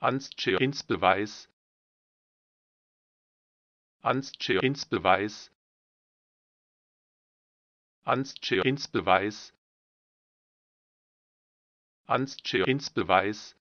Anstscherins Beweis Anstscherins Beweis Anstscherins Beweis Anstscherins Beweis